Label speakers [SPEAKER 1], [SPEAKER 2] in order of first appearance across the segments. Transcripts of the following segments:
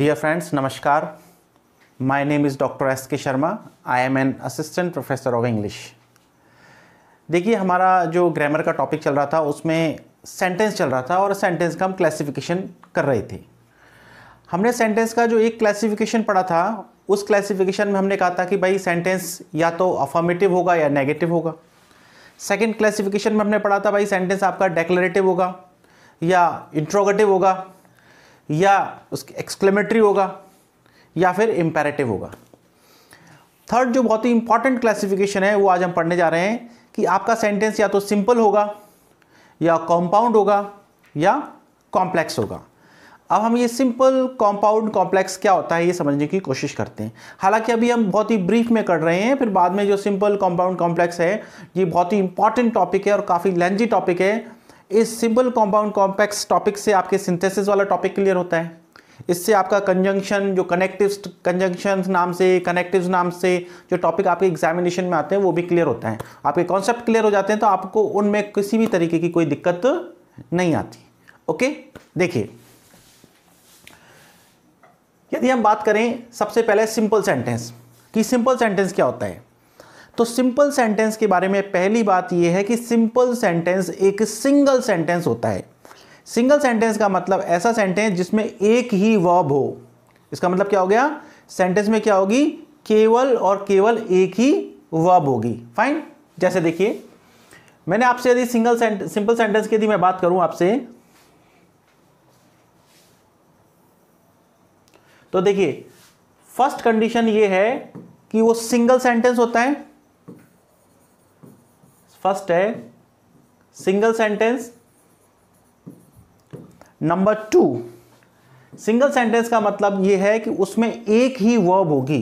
[SPEAKER 1] Dear friends नमस्कार my name is doctor S K Sharma I am an assistant professor of English देखिए हमारा जो grammar का topic चल रहा था उसमें सेंटेंस चल रहा था और सेंटेंस का हम क्लासिफिकेशन कर रहे थे हमने सेंटेंस का जो एक क्लासिफिकेशन पढ़ा था उस क्लासिफिकेशन में हमने कहा था कि भाई सेंटेंस या तो अफॉर्मेटिव होगा या नेगेटिव होगा सेकेंड क्लासिफिकेशन में हमने पढ़ा था भाई सेंटेंस आपका डेक्लरेटिव होगा या इंट्रोगेटिव होगा या उसके एक्सक्लेमेटरी होगा या फिर इंपेरेटिव होगा थर्ड जो बहुत ही इंपॉर्टेंट क्लासिफिकेशन है वो आज हम पढ़ने जा रहे हैं कि आपका सेंटेंस या तो सिंपल होगा या कॉम्पाउंड होगा या कॉम्प्लेक्स होगा अब हम ये सिंपल कॉम्पाउंड कॉम्प्लेक्स क्या होता है ये समझने की कोशिश करते हैं हालांकि अभी हम बहुत ही ब्रीफ में कर रहे हैं फिर बाद में जो सिंपल कॉम्पाउंड कॉम्प्लेक्स है ये बहुत ही इंपॉर्टेंट टॉपिक है और काफ़ी लेंजी टॉपिक है इस सिंपल कंपाउंड कॉम्पैक्स टॉपिक से आपके सिंथेसिस वाला टॉपिक क्लियर होता है इससे आपका कंजंक्शन जो कनेक्टिव कंजंक्शन नाम से कनेक्टिव नाम से जो टॉपिक आपके एग्जामिनेशन में आते हैं वो भी क्लियर होता है आपके कॉन्सेप्ट क्लियर हो जाते हैं तो आपको उनमें किसी भी तरीके की कोई दिक्कत नहीं आती ओके देखिए यदि हम बात करें सबसे पहले सिंपल सेंटेंस कि सिंपल सेंटेंस क्या होता है तो सिंपल सेंटेंस के बारे में पहली बात यह है कि सिंपल सेंटेंस एक सिंगल सेंटेंस होता है सिंगल सेंटेंस का मतलब ऐसा सेंटेंस जिसमें एक ही वर्ब हो इसका मतलब क्या हो गया सेंटेंस में क्या होगी केवल और केवल एक ही वर्ब होगी फाइन जैसे देखिए मैंने आपसे यदि सिंगल सिंपल सेंटेंस की यदि मैं बात करूं आपसे तो देखिए फर्स्ट कंडीशन ये है कि वो सिंगल सेंटेंस होता है फर्स्ट है single sentence number two single sentence का मतलब यह है कि उसमें एक ही वर्ब होगी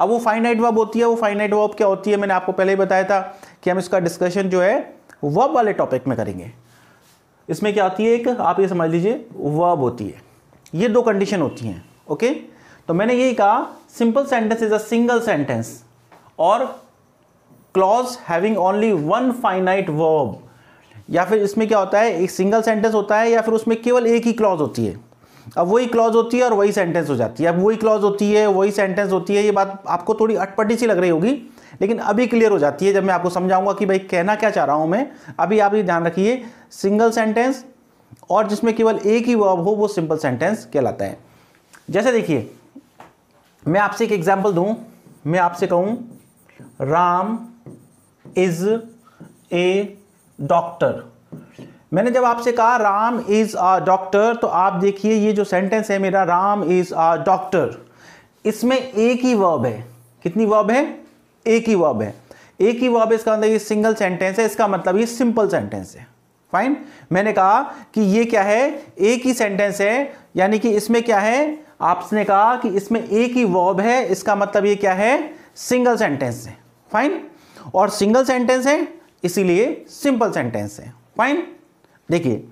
[SPEAKER 1] अब वो फाइनाइट वर्ब होती है वो फाइनाइट वर्ब क्या होती है मैंने आपको पहले ही बताया था कि हम इसका डिस्कशन जो है वर्ब वाले टॉपिक में करेंगे इसमें क्या होती है एक आप ये समझ लीजिए वर्ब होती है ये दो कंडीशन होती हैं ओके तो मैंने यही कहा simple sentence is a single sentence or clause having only one finite verb या फिर इसमें क्या होता है एक सिंगल सेंटेंस होता है या फिर उसमें केवल एक ही क्लॉज होती है अब वही क्लॉज होती है और वही सेंटेंस हो जाती है अब वही क्लॉज होती है वही सेंटेंस होती है ये बात आपको थोड़ी अटपटी सी लग रही होगी लेकिन अभी क्लियर हो जाती है जब मैं आपको समझाऊंगा कि भाई कहना क्या चाह रहा हूं मैं अभी आप ये ध्यान रखिए सिंगल सेंटेंस और जिसमें केवल एक ही वर्ब हो वो सिंपल सेंटेंस कहलाता है जैसे देखिए मैं आपसे एक एग्जाम्पल दूं मैं आपसे कहूं राम इज ए डॉक्टर मैंने जब आपसे कहा राम इज आ डॉक्टर तो आप देखिए ये जो सेंटेंस है मेरा राम इज अ डॉक्टर इसमें एक ही वर्ब है कितनी वर्ब है एक ही वर्ब है एक ही वर्ब इसका मतलब ये सिंगल सेंटेंस है इसका मतलब ये सिंपल सेंटेंस है फाइन मतलब मैंने कहा कि ये क्या है एक ही सेंटेंस है यानी कि इसमें क्या है आपने कहा कि इसमें एक ही वर्ब है इसका मतलब ये क्या है सिंगल सेंटेंस है फाइन और सिंगल सेंटेंस है इसीलिए सिंपल सेंटेंस है फाइन देखिए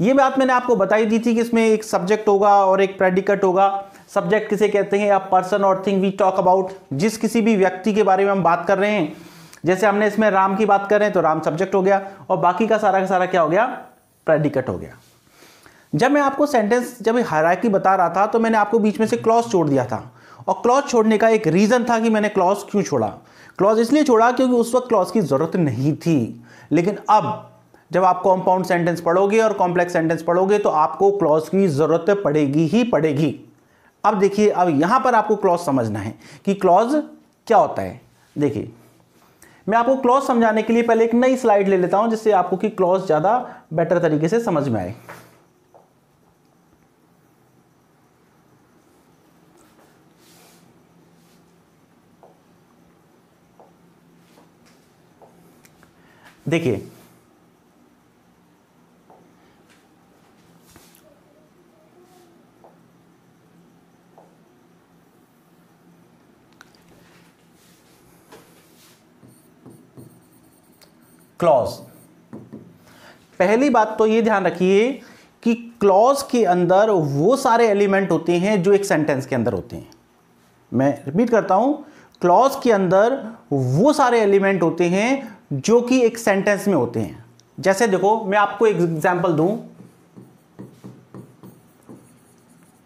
[SPEAKER 1] ये बात मैंने आपको बताई दी थी कि इसमें एक सब्जेक्ट होगा और एक प्रेडिकट होगा सब्जेक्ट किसे कहते हैं या पर्सन और थिंग वी टॉक अबाउट जिस किसी भी व्यक्ति के बारे में हम बात कर रहे हैं जैसे हमने इसमें राम की बात कर रहे हैं तो राम सब्जेक्ट हो गया और बाकी का सारा का सारा क्या हो गया प्रेडिकट हो गया जब मैं आपको सेंटेंस जब हराकी बता रहा था तो मैंने आपको बीच में से क्लॉज छोड़ दिया था और क्लॉज छोड़ने का एक रीज़न था कि मैंने क्लॉज क्यों छोड़ा क्लॉज इसलिए छोड़ा क्योंकि उस वक्त क्लॉज की ज़रूरत नहीं थी लेकिन अब जब आप कॉम्पाउंड सेंटेंस पढ़ोगे और कॉम्प्लेक्स सेंटेंस पढ़ोगे तो आपको क्लॉज की ज़रूरत पड़ेगी ही पड़ेगी अब देखिए अब यहां पर आपको क्लॉज समझना है कि क्लॉज क्या होता है देखिए मैं आपको क्लॉज समझाने के लिए पहले एक नई स्लाइड ले लेता हूं जिससे आपको कि क्लॉज ज़्यादा बेटर तरीके से समझ में आए देखिए क्लॉज पहली बात तो ये ध्यान रखिए कि क्लॉज के अंदर वो सारे एलिमेंट होते हैं जो एक सेंटेंस के अंदर होते हैं मैं रिपीट करता हूं क्लॉज के अंदर वो सारे एलिमेंट होते हैं जो कि एक सेंटेंस में होते हैं जैसे देखो मैं आपको एक एग्जाम्पल दू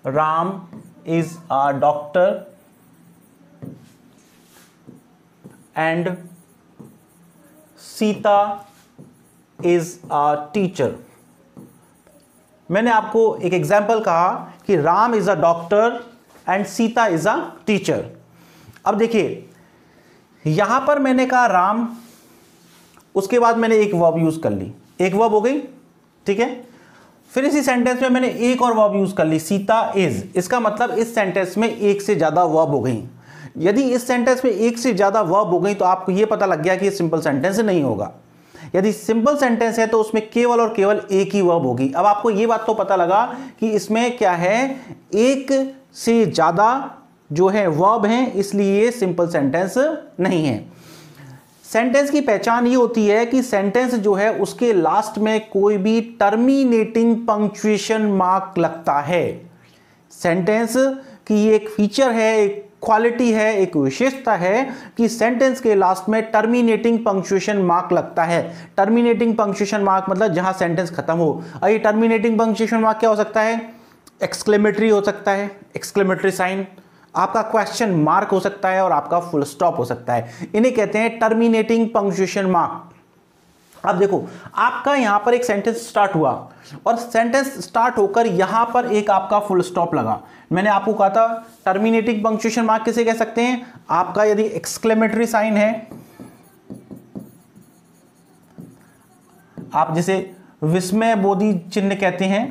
[SPEAKER 1] Ram is a doctor and Sita is a teacher मैंने आपको एक एग्जाम्पल कहा कि Ram is a doctor and Sita is a teacher अब देखिए यहां पर मैंने कहा राम उसके बाद मैंने एक वर्ब यूज़ कर ली एक वर्ब हो गई ठीक है फिर इसी सेंटेंस में मैंने एक और वर्ब यूज़ कर ली सीता इज़ इसका मतलब इस सेंटेंस में एक से ज़्यादा वर्ब हो गई यदि इस सेंटेंस में एक से ज़्यादा वर्ब हो गई तो आपको यह पता लग गया कि सिंपल सेंटेंस नहीं होगा यदि सिंपल सेंटेंस है तो उसमें केवल और केवल एक ही वर्ब होगी अब आपको यह बात तो पता लगा कि इसमें क्या है एक से ज़्यादा जो है वर्ब हैं इसलिए सिंपल सेंटेंस नहीं है सेंटेंस की पहचान ये होती है कि सेंटेंस जो है उसके लास्ट में कोई भी टर्मिनेटिंग पंक्चुएशन मार्क लगता है सेंटेंस की एक फीचर है एक क्वालिटी है एक विशेषता है कि सेंटेंस के लास्ट में टर्मिनेटिंग पंक्चुएशन मार्क लगता है टर्मिनेटिंग पंक्चुएशन मार्क मतलब जहां सेंटेंस खत्म हो और ये टर्मिनेटिंग पंक्चुएशन मार्क क्या हो सकता है एक्सक्लेमेटरी हो सकता है एक्सक्लेमेटरी साइन आपका क्वेश्चन मार्क हो सकता है और आपका फुल स्टॉप हो सकता है इन्हें कहते हैं टर्मिनेटिंग पंक्चुएशन मार्क अब देखो आपका यहां पर एक सेंटेंस स्टार्ट हुआ और सेंटेंस स्टार्ट होकर यहां पर एक आपका फुल स्टॉप लगा मैंने आपको कहा था टर्मिनेटिंग पंक्चुएशन मार्क किसे कह सकते हैं आपका यदि एक्सक्लेमेटरी साइन है आप जिसे विस्मय बोधी चिन्ह कहते हैं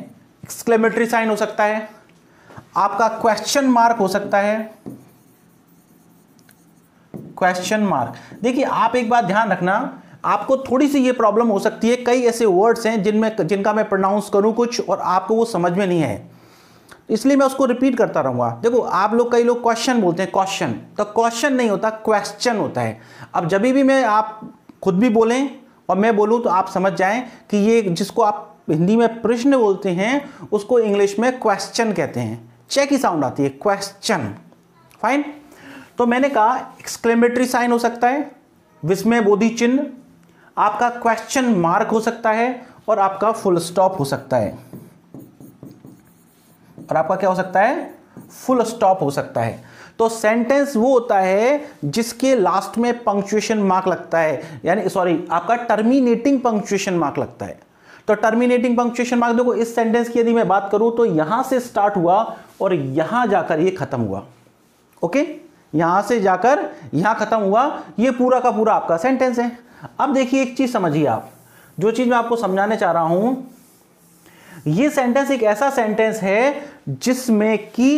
[SPEAKER 1] एक्सक्लेमेटरी साइन हो सकता है आपका क्वेश्चन मार्क हो सकता है क्वेश्चन मार्क देखिए आप एक बात ध्यान रखना आपको थोड़ी सी ये प्रॉब्लम हो सकती है कई ऐसे वर्ड्स हैं जिनमें जिनका मैं प्रोनाउंस करूं कुछ और आपको वो समझ में नहीं है इसलिए मैं उसको रिपीट करता रहूंगा देखो आप लोग कई लोग क्वेश्चन बोलते हैं क्वेश्चन तो क्वेश्चन नहीं होता क्वेश्चन होता है अब जब भी मैं आप खुद भी बोलें और मैं बोलूं तो आप समझ जाएं कि ये जिसको आप हिंदी में प्रश्न बोलते हैं उसको इंग्लिश में क्वेश्चन कहते हैं चे की साउंड आती है क्वेश्चन फाइन तो मैंने कहा एक्सक्लेमेटरी साइन हो सकता है विस्मय बोधि चिन्ह आपका क्वेश्चन मार्क हो सकता है और आपका फुल स्टॉप हो सकता है और आपका क्या हो सकता है फुल स्टॉप हो सकता है तो सेंटेंस वो होता है जिसके लास्ट में पंक्चुएशन मार्क लगता है यानी सॉरी आपका टर्मिनेटिंग पंक्चुएशन मार्क लगता है तो टर्मिनेटिंग पंक्चुएशन मार्क देखो इस सेंटेंस की यदि मैं बात करूं तो यहां से स्टार्ट हुआ और यहाँ जाकर ये ख़त्म हुआ ओके यहाँ से जाकर यहाँ ख़त्म हुआ ये पूरा का पूरा आपका सेंटेंस है अब देखिए एक चीज़ समझिए आप जो चीज़ मैं आपको समझाने चाह रहा हूँ ये सेंटेंस एक ऐसा सेंटेंस है जिसमें कि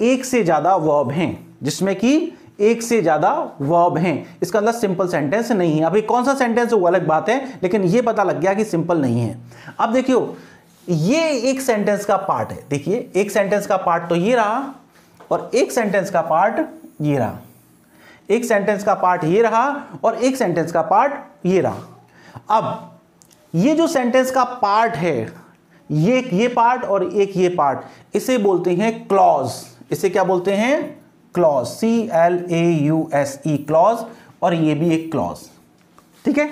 [SPEAKER 1] एक से ज़्यादा वर्ब हैं जिसमें कि एक से ज़्यादा वर्ब हैं इसका अंदर सिंपल सेंटेंस नहीं है अभी कौन सा सेंटेंस है वो अलग बात है लेकिन ये पता लग गया कि सिंपल नहीं है अब देखियो ये एक सेंटेंस का पार्ट है देखिए एक सेंटेंस का पार्ट तो ये रहा और एक सेंटेंस का पार्ट ये रहा एक सेंटेंस का पार्ट ये रहा और एक सेंटेंस का पार्ट ये रहा अब ये जो सेंटेंस का पार्ट है ये ये पार्ट और एक ये पार्ट इसे बोलते हैं क्लॉज इसे क्या बोलते हैं clause C L A U S E clause और ये भी एक क्लॉज ठीक है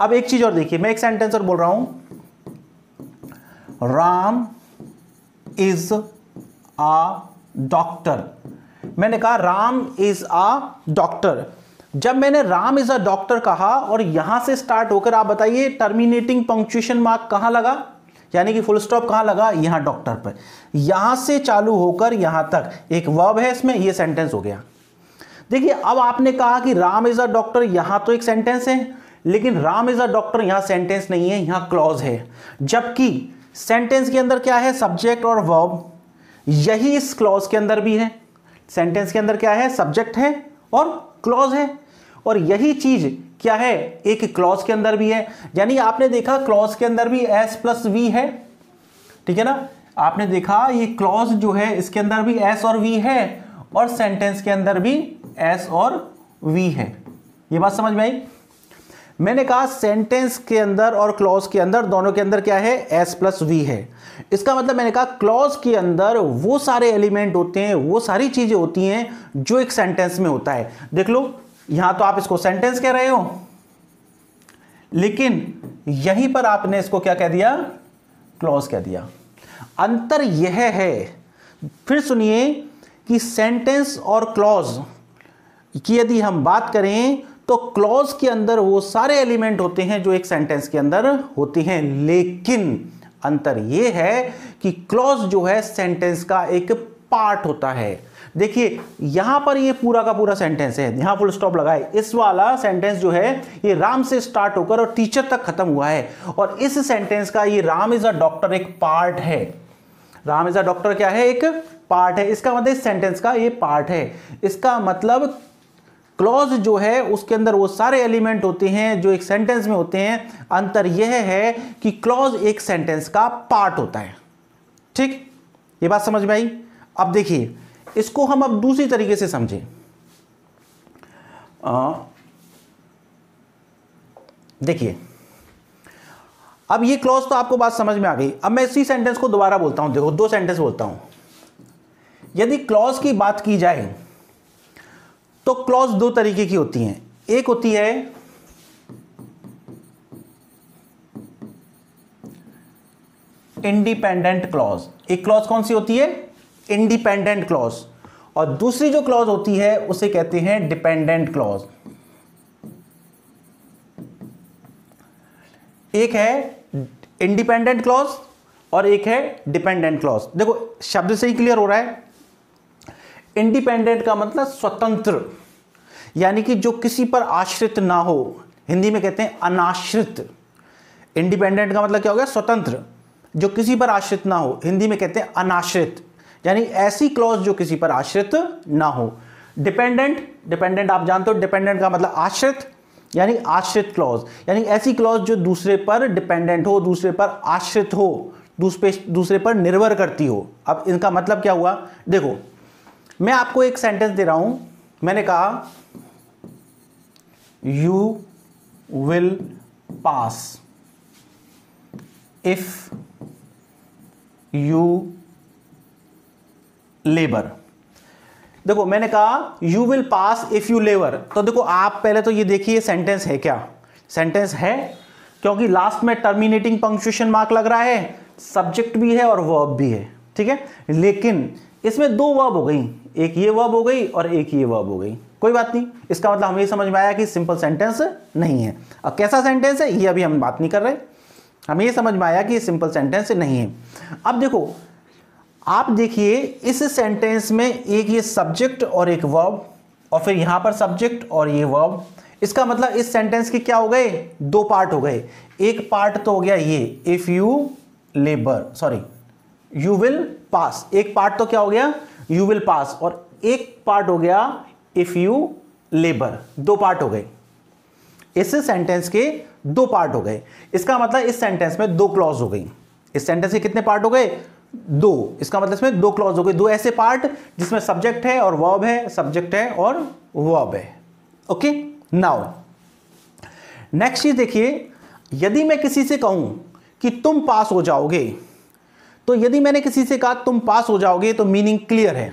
[SPEAKER 1] अब एक चीज और देखिए मैं एक सेंटेंस और बोल रहा हूं राम इज आ डॉक्टर मैंने कहा राम इज अ डॉक्टर जब मैंने राम इज अ डॉक्टर कहा और यहां से स्टार्ट होकर आप बताइए टर्मिनेटिंग पंक्चुएशन मार्क कहां लगा यानी कि फुल स्टॉप कहां लगा यहां डॉक्टर पर यहां से चालू होकर यहां तक एक वर्ब है इसमें ये सेंटेंस हो गया देखिए अब आपने कहा कि राम इज अ डॉक्टर यहां तो एक सेंटेंस है लेकिन राम इज अ डॉक्टर यहां सेंटेंस नहीं है यहां क्लॉज है जबकि सेंटेंस के अंदर क्या है सब्जेक्ट और वर्ब यही इस क्लॉज के अंदर भी है सेंटेंस के अंदर क्या है सब्जेक्ट है और क्लॉज है और यही चीज क्या है एक क्लॉज के अंदर भी है यानी आपने देखा क्लॉज के अंदर भी एस प्लस वी है ठीक है ना आपने देखा ये क्लॉज जो है इसके अंदर भी एस और वी है और सेंटेंस के अंदर भी एस और वी है ये बात समझ में आई मैंने कहा सेंटेंस के अंदर और क्लॉज के अंदर दोनों के अंदर क्या है एस प्लस वी है इसका मतलब मैंने कहा क्लॉज के अंदर वो सारे एलिमेंट होते हैं वो सारी चीज़ें होती हैं जो एक सेंटेंस में होता है देख लो यहां तो आप इसको सेंटेंस कह रहे हो लेकिन यहीं पर आपने इसको क्या कह दिया क्लॉज कह दिया अंतर यह है फिर सुनिए कि सेंटेंस और क्लॉज की यदि हम बात करें तो क्लॉज के अंदर वो सारे एलिमेंट होते हैं जो एक सेंटेंस के अंदर होते हैं लेकिन अंतर ये है कि क्लॉज जो है सेंटेंस का एक पार्ट होता है देखिए यहां पर ये पूरा का पूरा सेंटेंस है यहां फुल स्टॉप लगाए इस वाला सेंटेंस जो है ये राम से स्टार्ट होकर और टीचर तक खत्म हुआ है और इस सेंटेंस का ये राम इज अ डॉक्टर एक पार्ट है राम इज अ डॉक्टर क्या है एक पार्ट है इसका मतलब इस सेंटेंस का ये पार्ट है इसका मतलब क्लॉज जो है उसके अंदर वो सारे एलिमेंट होते हैं जो एक सेंटेंस में होते हैं अंतर यह है कि क्लॉज एक सेंटेंस का पार्ट होता है ठीक ये बात समझ में आई अब देखिए इसको हम अब दूसरी तरीके से समझें देखिए अब ये क्लॉज तो आपको बात समझ में आ गई अब मैं इसी सेंटेंस को दोबारा बोलता हूं देखो दो सेंटेंस बोलता हूं यदि क्लॉज की बात की जाए तो क्लॉज दो तरीके की होती हैं एक होती है इंडिपेंडेंट क्लॉज एक क्लॉज कौन सी होती है इंडिपेंडेंट क्लॉज और दूसरी जो क्लॉज होती है उसे कहते हैं डिपेंडेंट क्लॉज एक है इंडिपेंडेंट क्लॉज और एक है डिपेंडेंट क्लॉज देखो शब्द से ही क्लियर हो रहा है इंडिपेंडेंट का मतलब स्वतंत्र यानी कि जो किसी पर आश्रित ना हो हिंदी में कहते हैं अनाश्रित इंडिपेंडेंट का मतलब क्या हो गया स्वतंत्र जो किसी पर आश्रित ना हो हिंदी में कहते हैं अनाश्रित यानी ऐसी क्लॉज जो किसी पर आश्रित ना हो डिपेंडेंट डिपेंडेंट आप जानते हो डिपेंडेंट का मतलब आश्रित यानी आश्रित क्लॉज यानी ऐसी क्लॉज जो दूसरे पर डिपेंडेंट हो दूसरे पर आश्रित हो दूसरे दूसरे पर निर्भर करती हो अब इनका मतलब क्या हुआ देखो मैं आपको एक सेंटेंस दे रहा हूं मैंने कहा you will pass if you labour देखो मैंने कहा you will pass if you labour तो देखो आप पहले तो ये देखिए सेंटेंस है क्या सेंटेंस है क्योंकि लास्ट में टर्मिनेटिंग पंक्चुएशन मार्क लग रहा है सब्जेक्ट भी है और वर्ब भी है ठीक है लेकिन इसमें दो वर्ब हो गई एक ये वर्ब हो गई और एक ये वर्ब हो गई कोई बात नहीं इसका मतलब हमें समझ में आया कि सिंपल सेंटेंस नहीं है अब कैसा सेंटेंस है ये अभी हम बात नहीं कर रहे हमें ये समझ में आया कि ये सिंपल सेंटेंस नहीं है अब देखो आप देखिए इस सेंटेंस में एक ये सब्जेक्ट और एक वर्ब और फिर यहां पर सब्जेक्ट और ये वर्ब इसका मतलब इस सेंटेंस के क्या हो गए दो पार्ट हो गए एक पार्ट तो हो गया ये if you labour sorry you will pass एक पार्ट तो क्या हो गया यू विल पास और एक पार्ट हो गया इफ यू लेबर दो पार्ट हो गए इस सेंटेंस के दो पार्ट हो गए इसका मतलब इस सेंटेंस में दो क्लॉज हो गई इस सेंटेंस के कितने पार्ट हो गए दो इसका मतलब इसमें दो क्लॉज हो गए दो ऐसे पार्ट जिसमें सब्जेक्ट है और वर्ब है सब्जेक्ट है और वर्ब है ओके नाउ नेक्स्ट चीज देखिए यदि मैं किसी से कहूं कि तुम पास हो जाओगे तो यदि मैंने किसी से कहा तुम पास हो जाओगे तो मीनिंग क्लियर है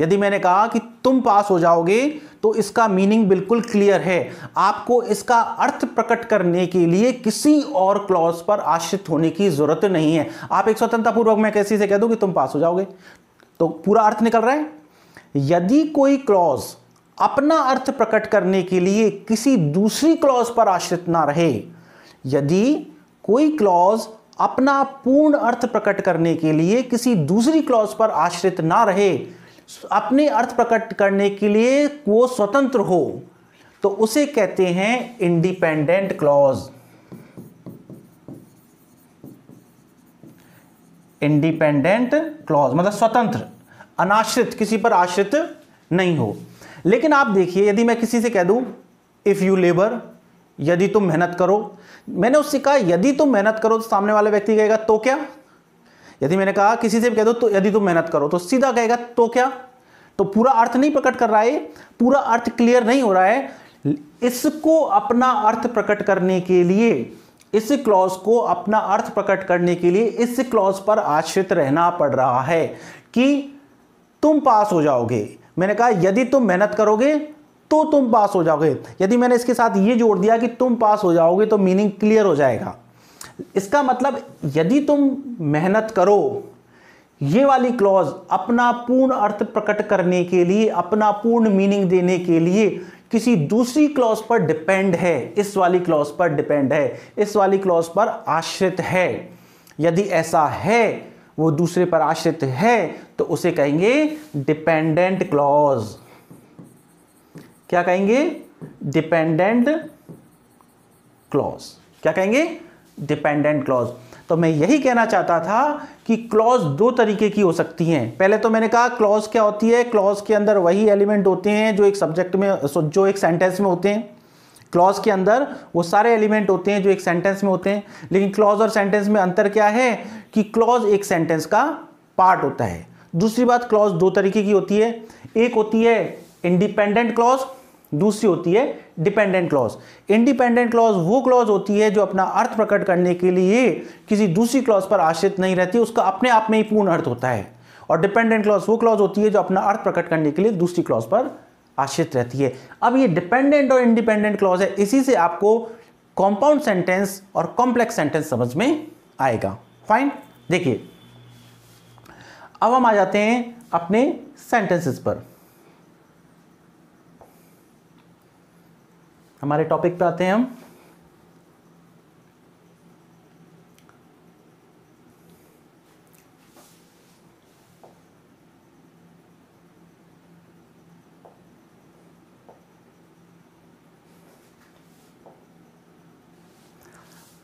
[SPEAKER 1] यदि मैंने कहा कि तुम पास हो जाओगे तो इसका मीनिंग बिल्कुल क्लियर है आपको इसका अर्थ प्रकट करने के लिए किसी और क्लॉज पर आश्रित होने की जरूरत नहीं है आप एक स्वतंत्रतापूर्वक मैं कैसी से कह दूं कि तुम पास हो जाओगे तो पूरा अर्थ निकल रहा है यदि कोई क्लॉज अपना अर्थ प्रकट करने के लिए किसी दूसरी क्लॉज पर आश्रित ना रहे यदि कोई क्लॉज अपना पूर्ण अर्थ प्रकट करने के लिए किसी दूसरी क्लॉज पर आश्रित ना रहे अपने अर्थ प्रकट करने के लिए वो स्वतंत्र हो तो उसे कहते हैं इंडिपेंडेंट क्लॉज इंडिपेंडेंट क्लॉज मतलब स्वतंत्र अनाश्रित किसी पर आश्रित नहीं हो लेकिन आप देखिए यदि मैं किसी से कह दूं इफ़ यू लेबर यदि तुम मेहनत करो मैंने उससे कहा यदि तुम मेहनत करो तो सामने वाला व्यक्ति कहेगा तो क्या यदि मैंने कहा किसी से भी कह दो तो यदि तुम मेहनत करो तो सीधा कहेगा तो क्या तो पूरा अर्थ नहीं प्रकट कर रहा है पूरा अर्थ क्लियर नहीं हो रहा है इसको अपना अर्थ प्रकट करने के लिए इस क्लॉज को अपना अर्थ प्रकट करने के लिए इस क्लॉज पर आश्रित रहना पड़ रहा है कि तुम पास हो जाओगे मैंने कहा यदि तुम मेहनत करोगे तो तुम पास हो जाओगे यदि मैंने इसके साथ ये जोड़ दिया कि तुम पास हो जाओगे तो मीनिंग क्लियर हो जाएगा इसका मतलब यदि तुम मेहनत करो ये वाली क्लॉज अपना पूर्ण अर्थ प्रकट करने के लिए अपना पूर्ण मीनिंग देने के लिए किसी दूसरी क्लॉज पर डिपेंड है इस वाली क्लॉज पर डिपेंड है इस वाली क्लॉज पर आश्रित है यदि ऐसा है वो दूसरे पर आश्रित है तो उसे कहेंगे डिपेंडेंट क्लॉज क्या कहेंगे डिपेंडेंट क्लॉज क्या कहेंगे डिपेंडेंट क्लॉज तो मैं यही कहना चाहता था कि क्लॉज दो तरीके की हो सकती हैं पहले तो मैंने कहा क्लॉज क्या होती है क्लॉज के अंदर वही एलिमेंट होते हैं जो एक सब्जेक्ट में जो एक सेंटेंस में होते हैं क्लॉज के अंदर वो सारे एलिमेंट होते हैं जो एक सेंटेंस में होते हैं लेकिन क्लॉज और सेंटेंस में अंतर क्या है कि क्लॉज एक सेंटेंस का पार्ट होता है दूसरी बात क्लॉज दो तरीके की होती है एक होती है इंडिपेंडेंट क्लॉज दूसरी होती है डिपेंडेंट क्लॉज इंडिपेंडेंट क्लॉज वो क्लॉज होती है जो अपना अर्थ प्रकट करने के लिए किसी दूसरी क्लॉज पर आश्रित नहीं रहती उसका अपने आप में ही पूर्ण अर्थ होता है और डिपेंडेंट क्लॉज वो क्लॉज होती है जो अपना अर्थ प्रकट करने के लिए दूसरी क्लॉज पर आश्रित रहती है अब ये डिपेंडेंट और इंडिपेंडेंट क्लॉज है इसी से आपको कॉम्पाउंड सेंटेंस और कॉम्प्लेक्स सेंटेंस समझ में आएगा फाइन देखिए अब हम आ जाते हैं अपने सेंटेंसेस पर हमारे टॉपिक पे आते हैं हम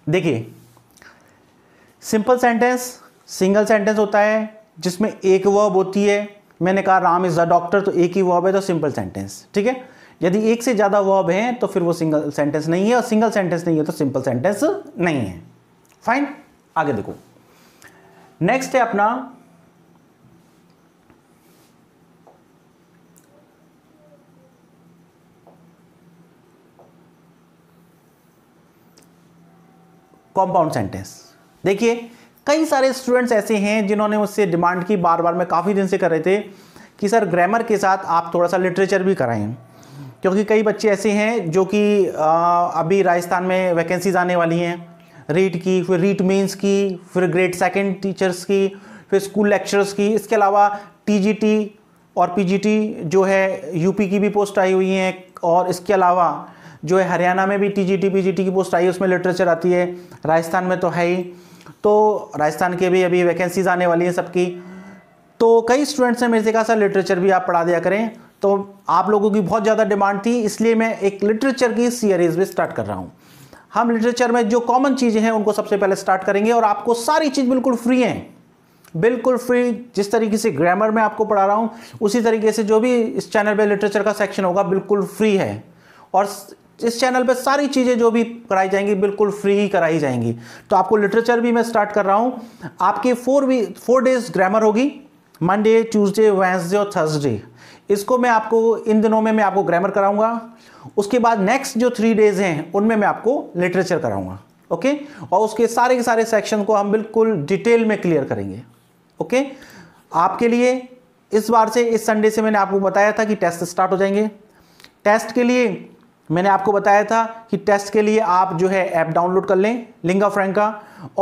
[SPEAKER 1] देखिए सिंपल सेंटेंस सिंगल सेंटेंस होता है जिसमें एक वर्ब होती है मैंने कहा राम इज़ द डॉक्टर तो एक ही वर्ब है तो सिंपल सेंटेंस ठीक है यदि एक से ज़्यादा वर्ब हैं तो फिर वो सिंगल सेंटेंस नहीं है और सिंगल सेंटेंस नहीं है तो सिंपल सेंटेंस नहीं है फाइन आगे देखो नेक्स्ट है अपना कॉम्पाउंड सेंटेंस देखिए कई सारे स्टूडेंट्स ऐसे हैं जिन्होंने मुझसे डिमांड की बार बार मैं काफ़ी दिन से कर रहे थे कि सर ग्रामर के साथ आप थोड़ा सा लिटरेचर भी कराएं क्योंकि कई बच्चे ऐसे हैं जो कि अभी राजस्थान में वैकेंसीज आने वाली हैं रीट की फिर रीट मेंस की फिर ग्रेड सेकेंड टीचर्स की फिर स्कूल लेक्चरर्स की इसके अलावा टीजीटी और पीजीटी जो है यूपी की भी पोस्ट आई हुई हैं और इसके अलावा जो है हरियाणा में भी टीजीटी पीजीटी की पोस्ट आई है उसमें लिटरेचर आती है राजस्थान में तो है ही तो राजस्थान के भी अभी वैकेंसीज आने वाली हैं सबकी तो कई स्टूडेंट्स हैं मेरे से कहा सर लिटरेचर भी आप पढ़ा दिया करें तो आप लोगों की बहुत ज़्यादा डिमांड थी इसलिए मैं एक लिटरेचर की सीरीज़ भी स्टार्ट कर रहा हूँ हम लिटरेचर में जो कॉमन चीज़ें हैं उनको सबसे पहले स्टार्ट करेंगे और आपको सारी चीज़ बिल्कुल फ्री हैं बिल्कुल फ्री जिस तरीके से ग्रामर में आपको पढ़ा रहा हूँ उसी तरीके से जो भी इस चैनल पर लिटरेचर का सेक्शन होगा बिल्कुल फ्री है और इस चैनल पर सारी चीज़ें जो भी कराई जाएंगी बिल्कुल फ्री ही कराई जाएंगी तो आपको लिटरेचर भी मैं स्टार्ट कर रहा हूँ आपकी four we four days grammar होगी मंडे ट्यूसडे वेंसडे और थर्सडे इसको मैं आपको इन दिनों में मैं आपको ग्रामर कराऊंगा उसके बाद नेक्स्ट जो थ्री डेज हैं उनमें मैं आपको लिटरेचर कराऊंगा ओके और उसके सारे के सारे सेक्शन को हम बिल्कुल डिटेल में क्लियर करेंगे ओके आपके लिए इस बार से इस संडे से मैंने आपको बताया था कि टेस्ट स्टार्ट हो जाएंगे टेस्ट के लिए मैंने आपको बताया था कि टेस्ट के लिए आप जो है ऐप डाउनलोड कर लें लिंगा फ्रेंक का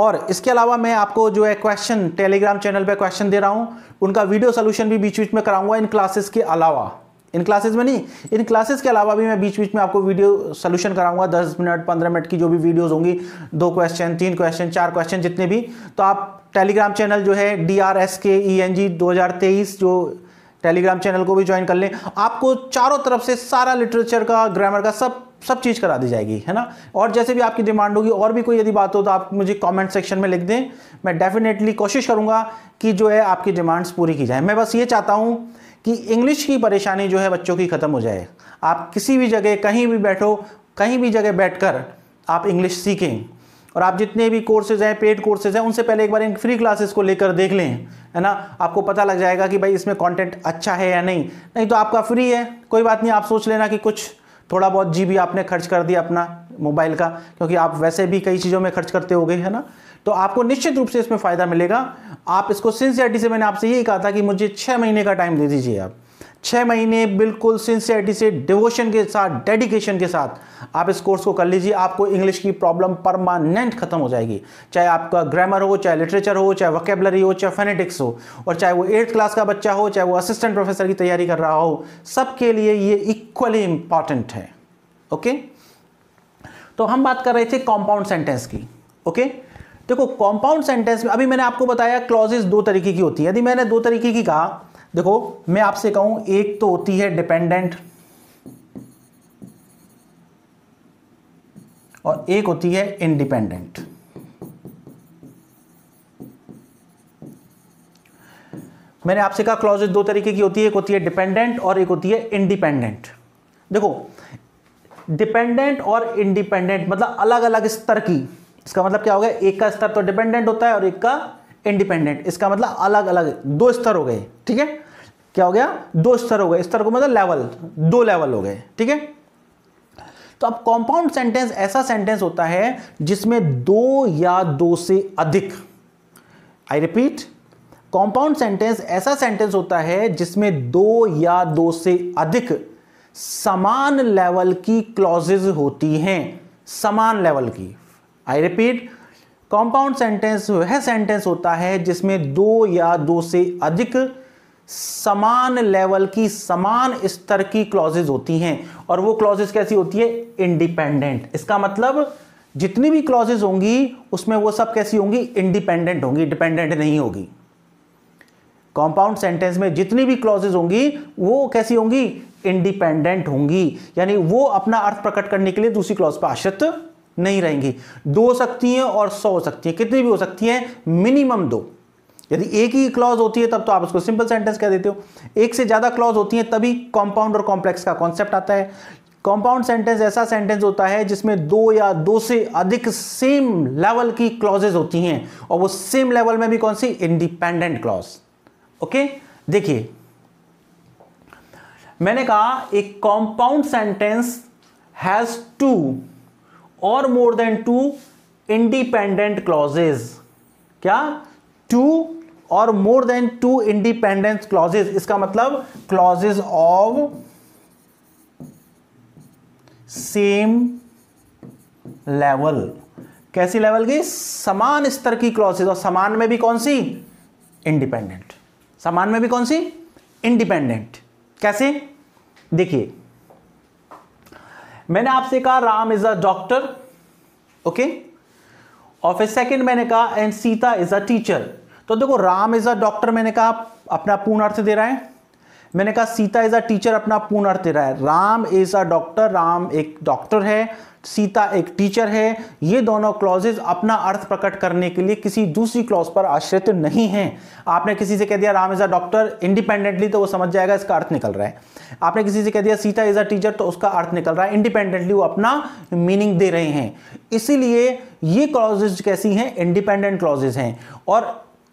[SPEAKER 1] और इसके अलावा मैं आपको जो है क्वेश्चन टेलीग्राम चैनल पे क्वेश्चन दे रहा हूँ उनका वीडियो सोल्यूशन भी बीच बीच में कराऊंगा इन क्लासेस के अलावा इन क्लासेस में नहीं इन क्लासेस के अलावा भी मैं बीच बीच में आपको वीडियो सोल्यूशन कराऊंगा दस मिनट पंद्रह मिनट की जो भी वीडियोज़ होंगी दो क्वेश्चन तीन क्वेश्चन चार क्वेश्चन जितने भी तो आप टेलीग्राम चैनल जो है डी आर एस के ई एन जी दो हज़ार तेईस जो टेलीग्राम चैनल को भी ज्वाइन कर लें आपको चारों तरफ से सारा लिटरेचर का ग्रामर का सब सब चीज़ करा दी जाएगी है ना और जैसे भी आपकी डिमांड होगी और भी कोई यदि बात हो तो आप मुझे कमेंट सेक्शन में लिख दें मैं डेफिनेटली कोशिश करूँगा कि जो है आपकी डिमांड्स पूरी की जाए मैं बस ये चाहता हूँ कि इंग्लिश की परेशानी जो है बच्चों की ख़त्म हो जाए आप किसी भी जगह कहीं भी बैठो कहीं भी जगह बैठ आप इंग्लिश सीखें और आप जितने भी कोर्सेज हैं पेड कोर्सेज हैं उनसे पहले एक बार इन फ्री क्लासेस को लेकर देख लें है ना आपको पता लग जाएगा कि भाई इसमें कंटेंट अच्छा है या नहीं नहीं तो आपका फ्री है कोई बात नहीं आप सोच लेना कि कुछ थोड़ा बहुत जी आपने खर्च कर दिया अपना मोबाइल का क्योंकि आप वैसे भी कई चीज़ों में खर्च करते हो है ना तो आपको निश्चित रूप से इसमें फ़ायदा मिलेगा आप इसको सिंसियरिटी से मैंने आपसे यही कहा था कि मुझे छः महीने का टाइम दे दीजिए आप छः महीने बिल्कुल सिंसियरिटी से डिवोशन के साथ डेडिकेशन के साथ आप इस कोर्स को कर लीजिए आपको इंग्लिश की प्रॉब्लम परमानेंट खत्म हो जाएगी चाहे आपका ग्रामर हो चाहे लिटरेचर हो चाहे वकेबलरी हो चाहे फेनेटिक्स हो और चाहे वो एट्थ क्लास का बच्चा हो चाहे वो असिस्टेंट प्रोफेसर की तैयारी कर रहा हो सबके लिए ये इक्वली इंपॉर्टेंट है ओके तो हम बात कर रहे थे कॉम्पाउंड सेंटेंस की ओके देखो कॉम्पाउंड सेंटेंस में अभी मैंने आपको बताया क्लॉजेज दो तरीके की होती है यदि मैंने दो तरीके की कहा देखो मैं आपसे कहूं एक तो होती है डिपेंडेंट और एक होती है इंडिपेंडेंट मैंने आपसे कहा क्लॉजेज दो तरीके की होती है एक होती है डिपेंडेंट और एक होती है इंडिपेंडेंट देखो डिपेंडेंट और इंडिपेंडेंट मतलब अलग अलग स्तर की इसका मतलब क्या हो गया एक का स्तर तो डिपेंडेंट होता है और एक का इंडिपेंडेंट इसका मतलब अलग अलग दो स्तर हो गए ठीक है क्या हो गया दो स्तर हो गए स्तर को मतलब लेवल दो लेवल हो गए ठीक है तो अब कॉम्पाउंड सेंटेंस ऐसा सेंटेंस होता है जिसमें दो या दो से अधिक आई रिपीट कॉम्पाउंड सेंटेंस ऐसा सेंटेंस होता है जिसमें दो या दो से अधिक समान लेवल की क्लॉजेज होती हैं समान लेवल की आई रिपीट कॉम्पाउंड सेंटेंस वह सेंटेंस होता है जिसमें दो या दो से अधिक समान लेवल की समान स्तर की क्लॉजेज होती हैं और वो क्लॉजेज कैसी होती है इंडिपेंडेंट इसका मतलब जितनी भी क्लॉजेज होंगी उसमें वो सब कैसी होंगी इंडिपेंडेंट होंगी डिपेंडेंट नहीं होगी कॉम्पाउंड सेंटेंस में जितनी भी क्लॉजेज होंगी वो कैसी होंगी इंडिपेंडेंट होंगी यानी वो अपना अर्थ प्रकट करने के लिए दूसरी क्लॉज पर आश्रित नहीं रहेंगी दो सकती हैं और सौ हो सकती हैं कितनी भी हो सकती हैं मिनिमम दो यदि एक ही क्लॉज होती है तब तो आप उसको सिंपल सेंटेंस कह देते हो एक से ज़्यादा क्लॉज होती हैं तभी कॉम्पाउंड और कॉम्प्लेक्स का कॉन्सेप्ट आता है कॉम्पाउंड सेंटेंस ऐसा सेंटेंस होता है जिसमें दो या दो से अधिक सेम लेवल की क्लॉजेज होती हैं और वो सेम लेवल में भी कौन सी इंडिपेंडेंट क्लॉज ओके देखिए मैंने कहा एक compound sentence has two or more than two independent clauses क्या two or more than two independent clauses इसका मतलब क्लॉजेज ऑफ सेम लेवल कैसी लेवल की समान स्तर की क्लॉजेज और समान में भी कौन सी इंडिपेंडेंट समान में भी कौन सी इंडिपेंडेंट कैसे देखिए मैंने आपसे कहा Ram is a doctor okay और फिर सेकेंड मैंने कहा and Sita is a teacher तो देखो राम इज अ डॉक्टर मैंने कहा अपना पूर्ण अर्थ दे रहा है मैंने कहा सीता इज अ टीचर अपना पूर्ण अर्थ दे रहा है Ram is a doctor Ram एक डॉक्टर है सीता एक टीचर है ये दोनों क्लॉजेज अपना अर्थ प्रकट करने के लिए किसी दूसरी क्लॉज पर आश्रित नहीं है आपने किसी से कह दिया Ram is a doctor independently तो वो समझ जाएगा इसका अर्थ निकल रहा है आपने किसी से कह दिया सीता इज़ अ टीचर तो उसका अर्थ निकल रहा है इंडिपेंडेंटली वो अपना मीनिंग दे रहे हैं इसीलिए ये क्लॉजेज कैसी हैं इंडिपेंडेंट क्लॉजेज हैं और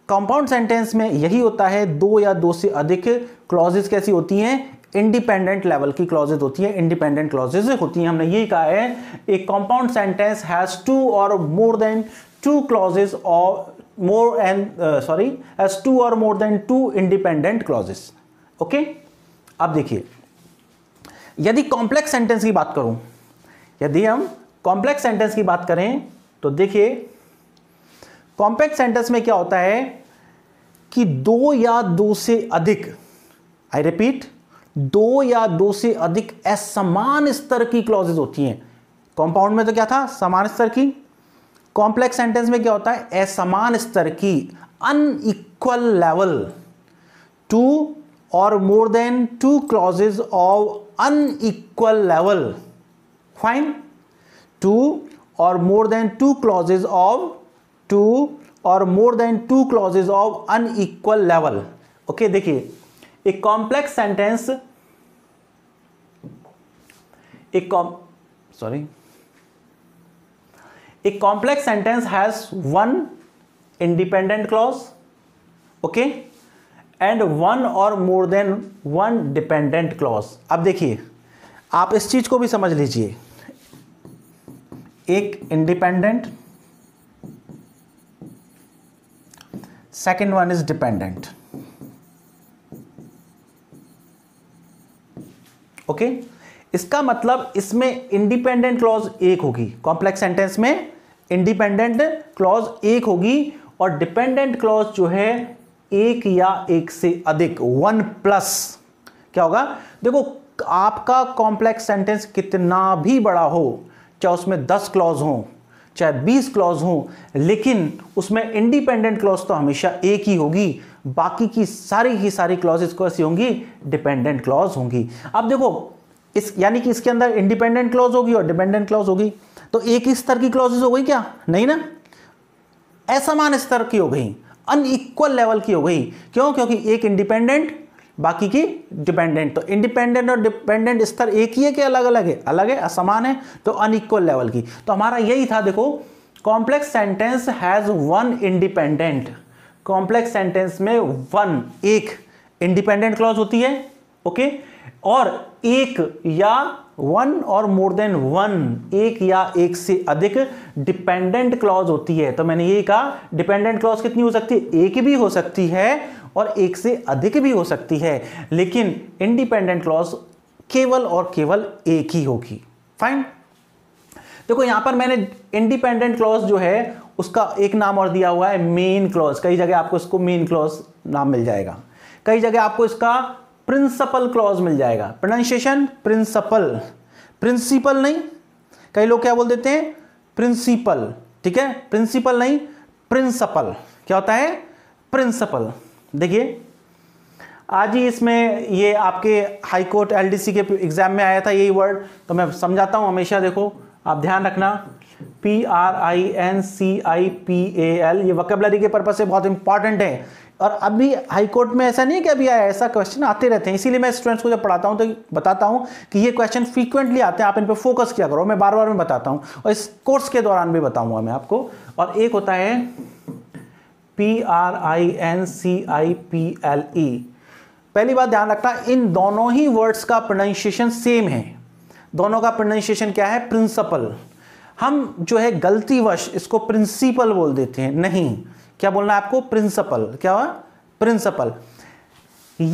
[SPEAKER 1] कंपाउंड सेंटेंस में यही होता है दो या दो से अधिक क्लॉजेस कैसी होती हैं इंडिपेंडेंट लेवल की क्लॉजेज होती है इंडिपेंडेंट क्लॉजेज होती है हमने यही कहा है एक compound sentence has two or more than two clauses or more and sorry has two or more than two independent clauses okay अब देखिए यदि कॉम्प्लेक्स सेंटेंस की बात करूं यदि हम कॉम्प्लेक्स सेंटेंस की बात करें तो देखिए कॉम्प्लेक्स सेंटेंस में क्या होता है कि दो या दो से अधिक आई रिपीट दो या दो से अधिक असमान स्तर की क्लॉजेज होती हैं कंपाउंड में तो क्या था समान स्तर की कॉम्प्लेक्स सेंटेंस में क्या होता है असमान स्तर की unequal level two or more than two clauses of unequal level fine two or more than two clauses of two or more than two clauses of unequal level okay देखिए a complex sentence a com sorry a complex sentence has one independent clause okay and one or more than one dependent clause अब देखिए आप इस चीज को भी समझ लीजिए एक independent second one is dependent okay इसका मतलब इसमें इंडिपेंडेंट क्लॉज एक होगी कॉम्प्लेक्स सेंटेंस में इंडिपेंडेंट क्लॉज एक होगी और डिपेंडेंट क्लॉज जो है एक या एक से अधिक वन प्लस क्या होगा देखो आपका कॉम्प्लेक्स सेंटेंस कितना भी बड़ा हो चाहे उसमें दस क्लॉज हो चाहे बीस क्लॉज हो लेकिन उसमें इंडिपेंडेंट क्लॉज तो हमेशा एक ही होगी बाकी की सारी की सारी क्लॉजेज कैसी होंगी डिपेंडेंट क्लॉज होंगी अब देखो इस यानी कि इसके अंदर इंडिपेंडेंट क्लॉज होगी और डिपेंडेंट क्लॉज होगी तो एक ही स्तर की क्लॉजेस हो गई क्या नहीं ना असमान स्तर की हो गई अनइक्वल लेवल की हो गई क्यों क्योंकि एक इंडिपेंडेंट बाकी की डिपेंडेंट तो इंडिपेंडेंट और डिपेंडेंट स्तर एक ही है कि अलग अलग है अलग है असमान है तो अनइक्वल लेवल की तो हमारा यही था देखो complex sentence has one independent complex sentence में वन एक इंडिपेंडेंट क्लॉज होती है ओके okay? और एक या one or more than one एक या एक से अधिक डिपेंडेंट क्लॉज होती है तो मैंने ये कहा डिपेंडेंट क्लॉज कितनी हो सकती है एक भी हो सकती है और एक से अधिक भी हो सकती है लेकिन इंडिपेंडेंट क्लॉज केवल और केवल एक ही होगी फाइन देखो यहां पर मैंने इंडिपेंडेंट क्लॉज जो है उसका एक नाम और दिया हुआ है मेन क्लॉज कई जगह आपको इसको मेन क्लॉज नाम मिल जाएगा कई जगह आपको इसका प्रिंसिपल क्लॉज मिल जाएगा प्रोनाउंसिएशन प्रिंसिपल प्रिंसिपल नहीं कई लोग क्या बोल देते हैं प्रिंसिपल ठीक है प्रिंसिपल नहीं प्रिंसिपल क्या होता है प्रिंसिपल देखिए आज ही इसमें ये आपके हाई कोर्ट एलडीसी के एग्जाम में आया था यही वर्ड तो मैं समझाता हूं हमेशा देखो आप ध्यान रखना P R I N C I P A L ये वकेबलरी के पर्पज से बहुत इंपॉर्टेंट है और अभी हाईकोर्ट में ऐसा नहीं है कि अभी आया ऐसा क्वेश्चन आते रहते हैं इसीलिए मैं स्टूडेंट्स को जब पढ़ाता हूं तो बताता हूं कि ये क्वेश्चन फ्रीक्वेंटली आते हैं आप इन पर फोकस किया करो मैं बार बार में बताता हूं और इस कोर्स के दौरान भी बताऊंगा मैं आपको और एक होता है P R I N C I P L E पहली बात ध्यान रखना इन दोनों ही वर्ड्स का प्रोनाउंसिएशन सेम है दोनों का प्रोनाउंसिएशन क्या है प्रिंसिपल हम जो है गलतीवश इसको प्रिंसिपल बोल देते हैं नहीं क्या बोलना आपको प्रिंसिपल क्या हुआ प्रिंसिपल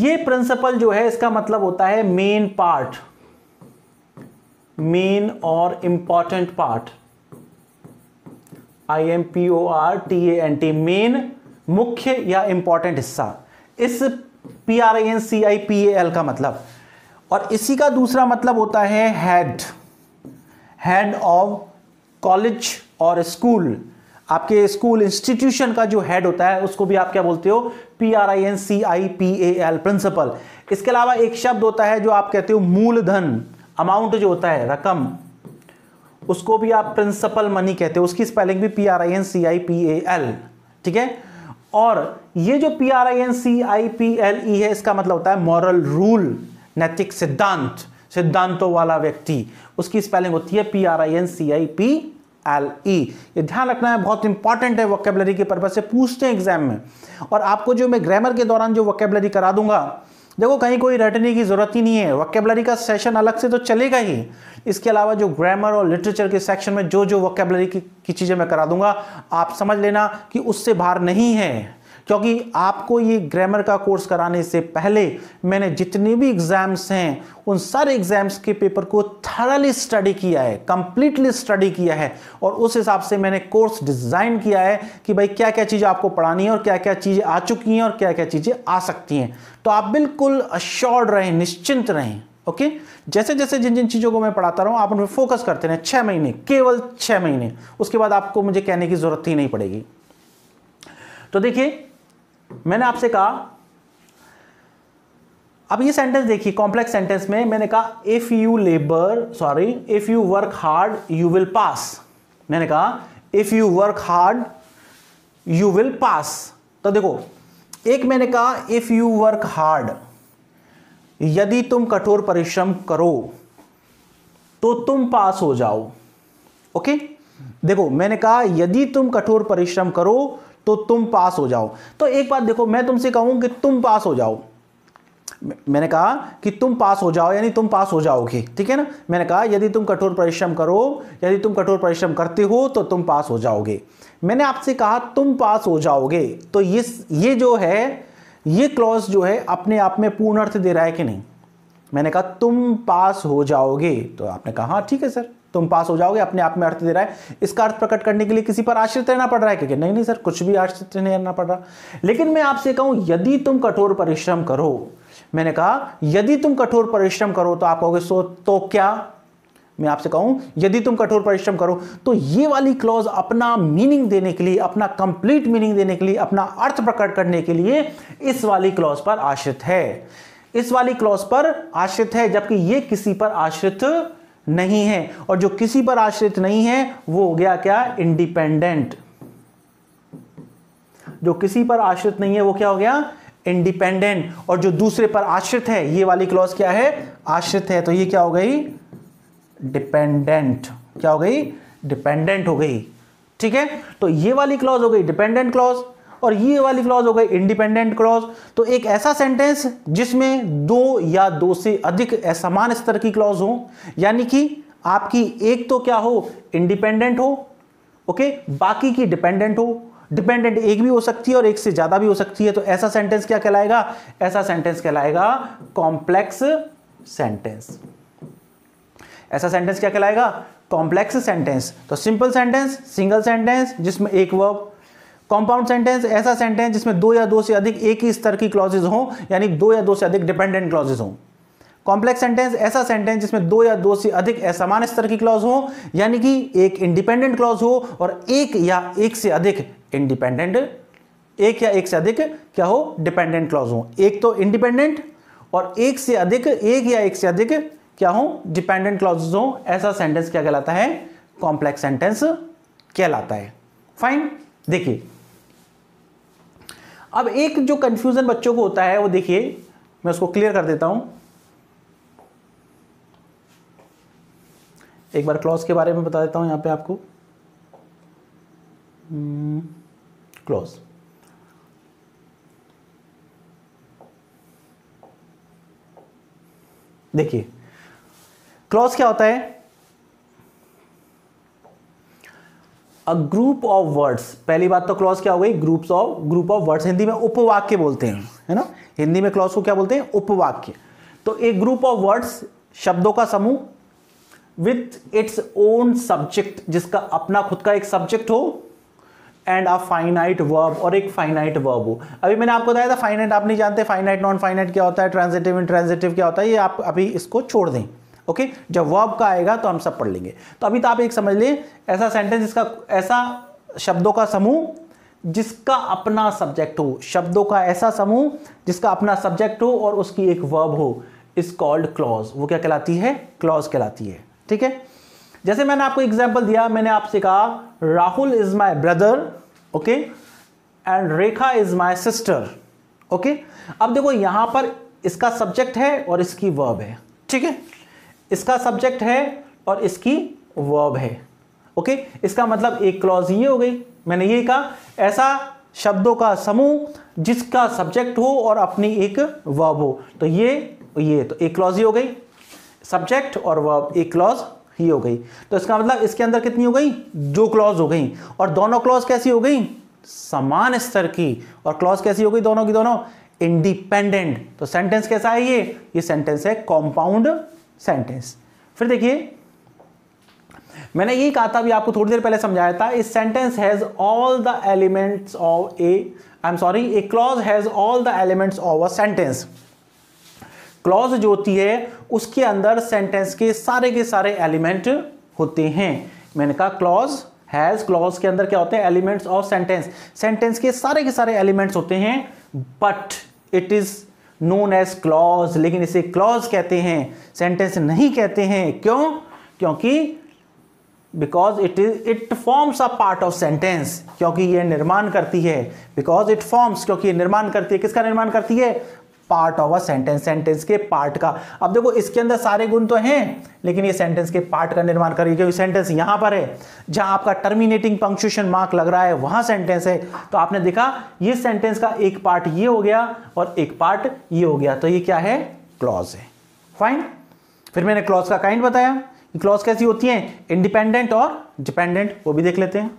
[SPEAKER 1] ये प्रिंसिपल जो है इसका मतलब होता है मेन पार्ट मेन और important part I M P O R T A N T main मुख्य या इंपॉर्टेंट हिस्सा इस P R I N C I P A L का मतलब और इसी का दूसरा मतलब होता है हेड हेड ऑफ कॉलेज और स्कूल आपके स्कूल इंस्टीट्यूशन का जो हेड होता है उसको भी आप क्या बोलते हो P R I N C I P A L principal इसके अलावा एक शब्द होता है जो आप कहते हो मूलधन अमाउंट जो होता है रकम उसको भी आप प्रिंसिपल मनी कहते हो उसकी स्पेलिंग भी P R I N C I P A L ठीक है और ये जो P R I N C I P L E है इसका मतलब होता है मॉरल रूल नैतिक सिद्धांत सिद्धांतों वाला व्यक्ति उसकी स्पेलिंग होती है P R I N C I P L E e. ये ध्यान रखना है बहुत इंपॉर्टेंट है वोकेबलरी के पर्पज से पूछते हैं एग्जाम में और आपको जो मैं ग्रामर के दौरान जो वोकेबलरी करा दूंगा देखो कहीं कोई रटने की ज़रूरत ही नहीं है वोकेबलरी का सेशन अलग से तो चलेगा ही इसके अलावा जो ग्रामर और लिटरेचर के सेक्शन में जो जो वोकेबलरी की, की चीज़ें मैं करा दूंगा आप समझ लेना कि उससे बाहर नहीं है क्योंकि आपको ये ग्रामर का कोर्स कराने से पहले मैंने जितने भी एग्ज़ाम्स हैं उन सारे एग्ज़ाम्स के पेपर को थरली स्टडी किया है कंप्लीटली स्टडी किया है और उस हिसाब से मैंने कोर्स डिज़ाइन किया है कि भाई क्या क्या चीज़ आपको पढ़ानी है और क्या क्या चीज़ें आ चुकी हैं और क्या क्या चीज़ें आ सकती हैं तो आप बिल्कुल अश्योर्ड रहें निश्चिंत रहें ओके okay? जैसे जैसे जिन जिन चीज़ों को मैं पढ़ाता रहा हूं आप उनमें फोकस करते रहें छः महीने केवल छः महीने उसके बाद आपको मुझे कहने की ज़रूरत ही नहीं पड़ेगी तो देखिए मैंने आपसे कहा अब ये सेंटेंस देखिए कॉम्प्लेक्स सेंटेंस में मैंने कहा if you labour sorry if you work hard you will pass मैंने कहा if you work hard you will pass तो देखो एक मैंने कहा इफ यू वर्क हार्ड यदि तुम कठोर परिश्रम करो तो तुम पास हो जाओ ओके देखो मैंने कहा यदि तुम कठोर परिश्रम करो तो तुम पास हो जाओ तो एक बात देखो मैं तुमसे कहूं कि तुम पास हो जाओ मैंने कहा कि तुम पास हो जाओ यानी तुम पास हो जाओगे ठीक है ना मैंने कहा यदि तुम कठोर परिश्रम करो यदि तुम कठोर परिश्रम करते हो तो तुम पास हो जाओगे मैंने आपसे कहा तुम पास हो जाओगे तो ये ये जो है ये क्लॉज जो है अपने आप में पूर्ण अर्थ दे रहा है कि नहीं मैंने कहा तुम पास हो जाओगे तो आपने कहा हाँ, ठीक है सर तुम पास हो जाओगे अपने आप में अर्थ दे रहा है इसका अर्थ प्रकट करने के लिए किसी पर आश्रित रहना पड़ रहा है क्योंकि नहीं नहीं सर कुछ भी आश्रित नहीं रहना पड़ रहा लेकिन मैं आपसे कहूं यदि तुम कठोर परिश्रम करो मैंने कहा यदि तुम कठोर परिश्रम करो तो आप कहोगे सो तो क्या मैं आपसे कहूं यदि तुम कठोर परिश्रम करो तो ये वाली क्लॉज अपना मीनिंग देने के लिए अपना कंप्लीट मीनिंग देने के लिए अपना अर्थ प्रकट करने के लिए इस वाली क्लॉज पर आश्रित है इस वाली क्लॉज पर आश्रित है जबकि ये किसी पर आश्रित नहीं है और जो किसी पर आश्रित नहीं है वो हो गया क्या इंडिपेंडेंट जो किसी पर आश्रित नहीं है वो क्या हो गया इंडिपेंडेंट और जो दूसरे पर आश्रित है ये वाली क्लॉज क्या है आश्रित है तो ये क्या हो गई डिपेंडेंट क्या हो गई डिपेंडेंट हो गई ठीक है तो ये वाली क्लॉज हो गई डिपेंडेंट क्लॉज और ये वाली क्लॉज हो गई इंडिपेंडेंट क्लॉज तो एक ऐसा सेंटेंस जिसमें दो या दो से अधिक समान स्तर की क्लॉज हो यानी कि आपकी एक तो क्या हो इंडिपेंडेंट हो ओके बाकी की डिपेंडेंट हो डिपेंडेंट एक भी हो सकती है और एक से ज्यादा भी हो सकती है तो ऐसा सेंटेंस क्या कहलाएगा ऐसा सेंटेंस कहलाएगा कॉम्प्लेक्स सेंटेंस ऐसा सेंटेंस क्या कहलाएगा कॉम्प्लेक्स सेंटेंस तो सिंपल सेंटेंस सिंगल सेंटेंस जिसमें एक वर्ब कॉम्पाउंड सेंटेंस ऐसा सेंटेंस जिसमें दो या दो से अधिक एक ही स्तर की क्लॉजेज हों यानी दो या दो से अधिक डिपेंडेंट क्लॉजेज हों कॉम्प्लेक्स सेंटेंस ऐसा सेंटेंस जिसमें दो या दो से अधिक असमान स्तर की क्लॉज हो यानी कि एक इंडिपेंडेंट क्लॉज हो और एक या एक से अधिक इंडिपेंडेंट एक या एक से अधिक क्या हो डिपेंडेंट क्लॉज हो एक तो इंडिपेंडेंट और एक से अधिक एक या एक से अधिक क्या हो डिपेंडेंट क्लॉज हो ऐसा सेंटेंस क्या कहलाता है कॉम्प्लेक्स सेंटेंस कहलाता है फाइन देखिए अब एक जो कंफ्यूजन बच्चों को होता है वो देखिए मैं उसको क्लियर कर देता हूं एक बार क्लॉज के बारे में बता देता हूं यहां पे आपको क्लॉज हम्म, देखिए क्लॉज क्या होता है अ ग्रुप ऑफ वर्ड्स पहली बात तो क्लॉज क्या हो गई groups of group of words Hindi में उपवाक्य बोलते हैं है ना हिंदी में क्लॉज को क्या बोलते हैं उपवाक्य तो एक ग्रुप ऑफ वर्ड्स शब्दों का समूह विथ इट्स ओन सब्जेक्ट जिसका अपना खुद का एक सब्जेक्ट हो एंड अ फाइनाइट वर्ब और एक फाइनाइट वर्ब हो अभी मैंने आपको बताया था फाइनाइट आप नहीं जानते फाइनाइट नॉन फाइनाइट क्या होता है ट्रांजेटिव इन ट्रांजेटिव क्या होता है ये आप अभी इसको छोड़ दें ओके जब वर्ब का आएगा तो हम सब पढ़ लेंगे तो अभी तो आप एक समझ लें ऐसा सेंटेंस इसका ऐसा शब्दों का समूह जिसका अपना सब्जेक्ट हो शब्दों का ऐसा समूह जिसका अपना सब्जेक्ट हो और उसकी एक वर्ब हो इज कॉल्ड क्लॉज वो क्या कहलाती है क्लॉज कहलाती है ठीक है जैसे मैंने आपको एग्जाम्पल दिया मैंने आपसे कहा Rahul is my brother okay and Rekha is my sister okay अब देखो यहां पर इसका सब्जेक्ट है और इसकी वर्ब है ठीक है इसका सब्जेक्ट है और इसकी वर्ब है ओके इसका मतलब एक क्लॉज ये हो गई मैंने ये कहा ऐसा शब्दों का समूह जिसका सब्जेक्ट हो और अपनी एक वर्ब हो तो ये ये तो एक क्लॉज ही हो गई सब्जेक्ट और वर्ब एक क्लॉज ही हो गई तो इसका मतलब इसके अंदर कितनी हो गई दो क्लॉज हो गई और दोनों क्लॉज कैसी हो गई समान स्तर की और क्लॉज कैसी हो गई दोनों की दोनों इंडिपेंडेंट तो सेंटेंस कैसा है ये ये सेंटेंस है कॉम्पाउंड सेंटेंस फिर देखिए मैंने यही कहा था अभी आपको थोड़ी देर पहले समझाया था इस sentence has all the elements of a I am sorry a clause has all the elements of a sentence clause जो होती है उसके अंदर सेंटेंस के सारे के सारे एलिमेंट होते हैं मैंने कहा क्लॉज हैज क्लॉज के अंदर क्या होते हैं एलिमेंट्स ऑफ सेंटेंस सेंटेंस के सारे के सारे एलिमेंट्स होते हैं but it is known as clause लेकिन इसे क्लॉज कहते हैं सेंटेंस नहीं कहते हैं क्यों क्योंकि because it is it forms a part of sentence क्योंकि ये निर्माण करती है बिकॉज इट फॉर्म्स क्योंकि यह निर्माण करती है किसका निर्माण करती है part of a sentence sentence के पार्ट का अब देखो इसके अंदर सारे गुण तो हैं लेकिन ये सेंटेंस के पार्ट का निर्माण करेगी क्योंकि सेंटेंस यहां पर है जहां आपका टर्मिनेटिंग पंक्चुएशन मार्क लग रहा है वहां सेंटेंस है तो आपने देखा ये सेंटेंस का एक पार्ट ये हो गया और एक पार्ट ये हो गया तो ये क्या है क्लॉज है फाइन फिर मैंने क्लॉज का काइंड बताया क्लॉज कैसी होती है इंडिपेंडेंट और डिपेंडेंट वो भी देख लेते हैं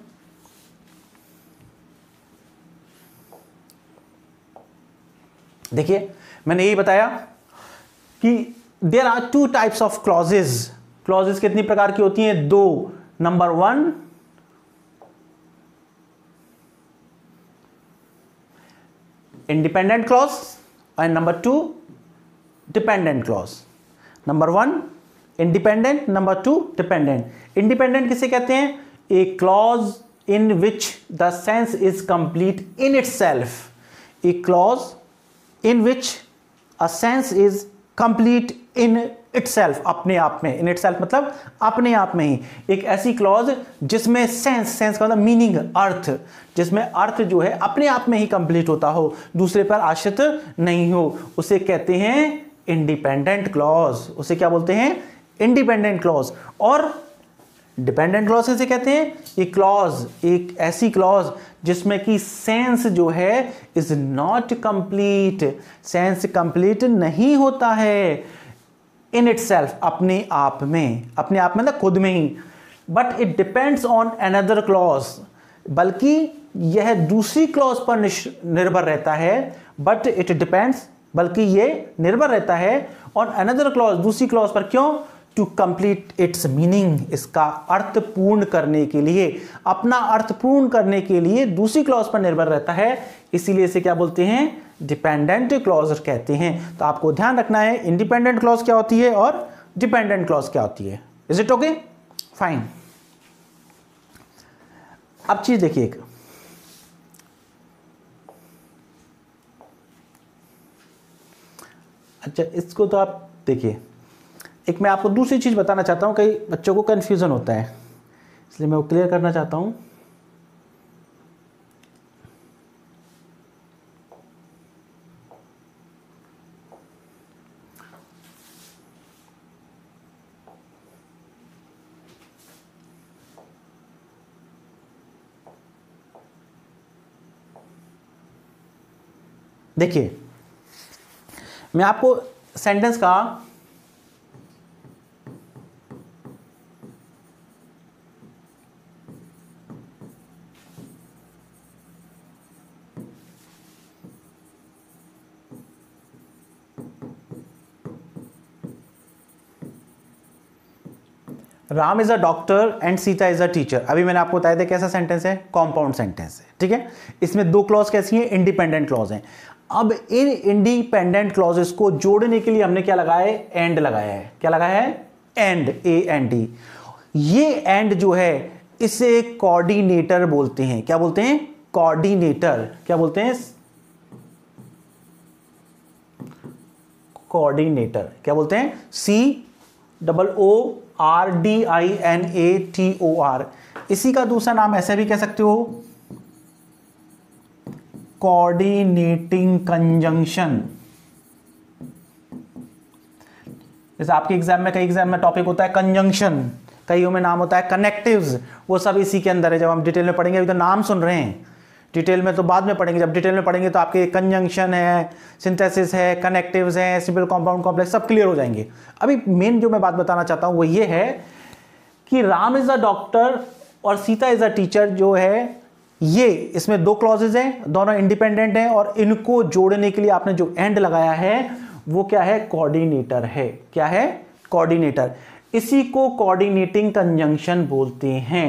[SPEAKER 1] देखिए मैंने यही बताया कि there are two types of clauses clauses कितनी प्रकार की होती हैं दो number one independent clause and number two dependent clause number one independent number two dependent independent किसे कहते हैं a clause in which the sense is complete in itself a clause in which a sense is complete in self अपने आप में in self मतलब अपने आप में ही एक ऐसी क्लॉज जिसमें सेंस सेंस का मतलब मीनिंग अर्थ जिसमें अर्थ जो है अपने आप में ही कंप्लीट होता हो दूसरे पर आश्रित नहीं हो उसे कहते हैं इंडिपेंडेंट क्लॉज उसे क्या बोलते हैं इंडिपेंडेंट क्लॉज और डिपेंडेंट क्लॉज कैसे कहते हैं ये क्लॉज एक ऐसी क्लॉज जिसमें कि सेंस जो है is not complete sense complete नहीं होता है इन इट अपने आप में अपने आप में ना मतलब खुद में ही but it depends on another clause बल्कि यह दूसरी क्लॉज पर निर्भर रहता है बट इट डिपेंड्स बल्कि यह निर्भर रहता है ऑन अनदर क्लॉज दूसरी क्लॉज पर क्यों टू कंप्लीट इट्स मीनिंग इसका अर्थ पूर्ण करने के लिए अपना अर्थ पूर्ण करने के लिए दूसरी क्लॉज पर निर्भर रहता है इसीलिए इसे क्या बोलते हैं डिपेंडेंट क्लॉज कहते हैं तो आपको ध्यान रखना है इंडिपेंडेंट क्लॉज क्या होती है और डिपेंडेंट क्लॉज क्या होती है इज इट ओके फाइन अब चीज देखिए एक अच्छा इसको तो आप देखिए एक मैं आपको दूसरी चीज़ बताना चाहता हूँ कई बच्चों को कन्फ्यूज़न होता है इसलिए मैं वो क्लियर करना चाहता हूँ देखिए मैं आपको सेंटेंस का Ram is a doctor and Sita is a teacher अभी मैंने आपको बताया था कैसा सेंटेंस है कॉम्पाउंड सेंटेंस है ठीक है इसमें दो क्लॉज कैसी हैं इंडिपेंडेंट क्लॉज हैं अब इन इंडिपेंडेंट क्लॉजेस को जोड़ने के लिए हमने क्या लगाया है एंड लगाया है क्या लगाया है एंड ए एंड डी ये एंड जो है इसे कोऑर्डिनेटर बोलते हैं क्या बोलते हैं कोऑर्डिनेटर क्या बोलते हैं कोऑर्डिनेटर क्या बोलते हैं C double O R D I N A T O R इसी का दूसरा नाम ऐसे भी कह सकते हो कोऑर्डिनेटिंग कंजंक्शन जैसे आपके एग्जाम में कई एग्जाम में टॉपिक होता है कंजंक्शन कईयों में नाम होता है कनेक्टिव्स वो सब इसी के अंदर है जब हम डिटेल में पढ़ेंगे अभी तो नाम सुन रहे हैं डिटेल में तो बाद में पढ़ेंगे जब डिटेल में पढ़ेंगे तो आपके कंजंक्शन है सिंथेसिस है कनेक्टिव्स हैं सिंपल कॉम्पाउंड कॉम्प्लेक्स सब क्लियर हो जाएंगे अभी मेन जो मैं बात बताना चाहता हूँ वो ये है कि राम इज़ अ डॉक्टर और सीता इज़ अ टीचर जो है ये इसमें दो क्लॉजेज हैं दोनों इंडिपेंडेंट हैं और इनको जोड़ने के लिए आपने जो एंड लगाया है वो क्या है कोऑर्डिनेटर है क्या है कोऑर्डिनेटर इसी को कोऑर्डिनेटिंग कंजंक्शन बोलते हैं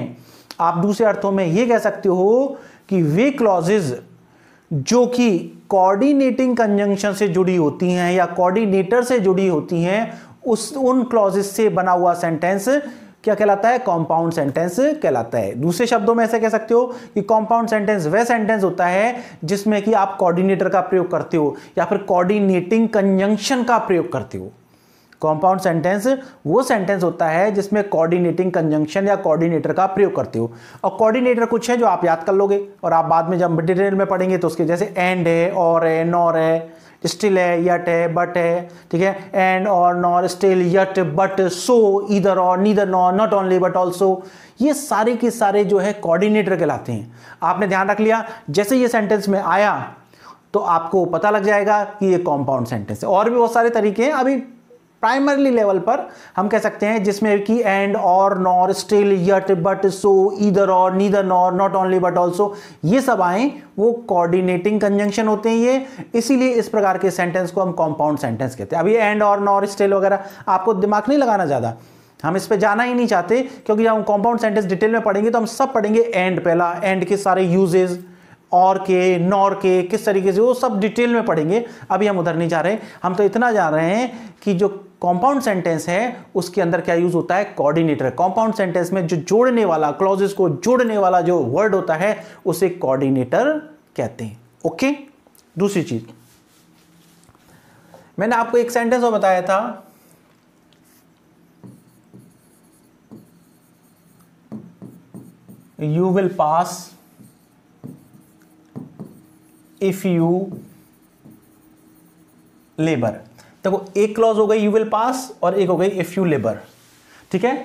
[SPEAKER 1] आप दूसरे अर्थों में ये कह सकते हो कि वे क्लॉजेज जो कि कोऑर्डिनेटिंग कंजंक्शन से जुड़ी होती हैं या कोऑर्डिनेटर से जुड़ी होती हैं उस उन क्लॉजेस से बना हुआ सेंटेंस क्या कहलाता है कॉम्पाउंड सेंटेंस कहलाता है दूसरे शब्दों में ऐसा कह सकते हो कि कॉम्पाउंड सेंटेंस वह सेंटेंस होता है जिसमें कि आप कोऑर्डिनेटर का प्रयोग करते हो या फिर कोऑर्डिनेटिंग कंजंक्शन का प्रयोग करते हो कॉम्पाउंड सेंटेंस वो सेंटेंस होता है जिसमें कोऑर्डिनेटिंग कंजंक्शन या कोऑर्डिनेटर का प्रयोग करते हो और कोऑर्डिनेटर कुछ है जो आप याद कर लोगे और आप बाद में जब डिटेल में पढ़ेंगे तो उसके जैसे एंड है और है नॉर है स्टिल है यट है बट है ठीक है and or nor still yet but so either or neither nor not only but also ये सारे के सारे जो है कॉर्डिनेटर कहलाते हैं आपने ध्यान रख लिया जैसे ये सेंटेंस में आया तो आपको पता लग जाएगा कि ये कॉम्पाउंड सेंटेंस है और भी बहुत सारे तरीके हैं अभी प्राइमरली लेवल पर हम कह सकते हैं जिसमें कि and or nor still yet but so either or neither nor not only but also ये सब आए वो कोऑर्डिनेटिंग कंजंक्शन होते हैं ये इसीलिए इस प्रकार के सेंटेंस को हम कॉम्पाउंड सेंटेंस कहते हैं अभी एंड और नॉर स्टिल वगैरह आपको दिमाग नहीं लगाना ज़्यादा हम इस पे जाना ही नहीं चाहते क्योंकि जब हम कॉम्पाउंड सेंटेंस डिटेल में पढ़ेंगे तो हम सब पढ़ेंगे एंड पहला एंड के सारे यूजेज़ और के नॉर के किस तरीके से वो सब डिटेल में पढ़ेंगे अभी हम उधर नहीं जा रहे हम तो इतना जा रहे हैं कि जो कॉम्पाउंड सेंटेंस है उसके अंदर क्या यूज होता है कोऑर्डिनेटर कॉम्पाउंड सेंटेंस में जो जोड़ने वाला क्लॉजेस को जोड़ने वाला जो वर्ड होता है उसे कोऑर्डिनेटर कहते हैं ओके दूसरी चीज मैंने आपको एक सेंटेंस और बताया था you will pass if you labour तो एक क्लॉज हो गई यू विल पास और एक हो गई इफ़ यू लेबर ठीक है